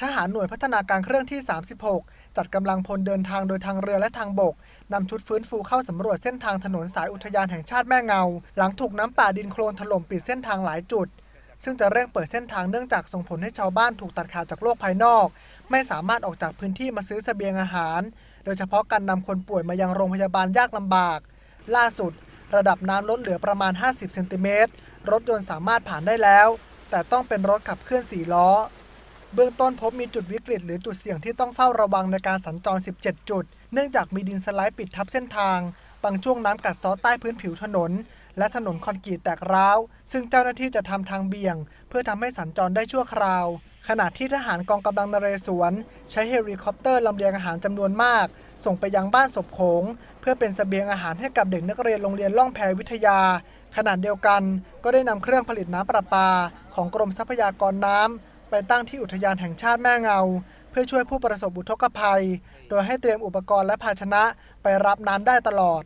ทหารหน่วยพัฒนาการเครื่องที่ 36 จัดกำลังพลเดินทางโดยทางเรือและทางบก นำชุดฟื้นฟูเข้าสำรวจเส้นทางถนนสายอุทยานแห่งชาติแม่เงา หลังถูกน้ำป่าดินโคลนถล่มปิดเส้นทางหลายจุด ซึ่งจะเร่งเปิดเส้นทางเนื่องจากส่งผลให้ชาวบ้านถูกตัดขาดจากโลกภายนอก ไม่สามารถออกจากพื้นที่มาซื้อสเสบียงอาหาร โดยเฉพาะการนำคนป่วยมายังโรงพยาบาลยากลำบาก ล่าสุด ระดับน้ำลดเหลือประมาณ 50 เซนติเมตร รถยนต์สามารถผ่านได้แล้ว แต่ต้องเป็นรถขับเคลื่อนสี่ล้อเบื้องต้นพบมีจุดวิกฤต หรือจุดเสี่ยงที่ต้องเฝ้าระวังในการสัญจร 17 จุด เนื่องจากมีดินสไลด์ปิดทับเส้นทาง บางช่วงน้ำกัดเซาะใต้พื้นผิวถนน และถนนคอนกรีตแตกร้าว ซึ่งเจ้าหน้าที่จะทำทางเบี่ยง เพื่อทำให้สัญจรได้ชั่วคราว ขณะที่ทหารกองกำลังนเรศวร ใช้เฮลิคอปเตอร์ลำเลียงอาหารจำนวนมาก ส่งไปยังบ้านศพโขงเพื่อเป็นสเสบียงอาหารให้กับเด็กนักเรียนโรงเรียนล่องแพวิทยา ขณะเดียวกัน ก็ได้นำเครื่องผลิตน้ำประปาของกรมทรัพยากรน้ำไปตั้งที่อุทยานแห่งชาติแม่เงา เพื่อช่วยผู้ประสบอุทกภัย โดยให้เตรียมอุปกรณ์และภาชนะไปรับน้ำได้ตลอด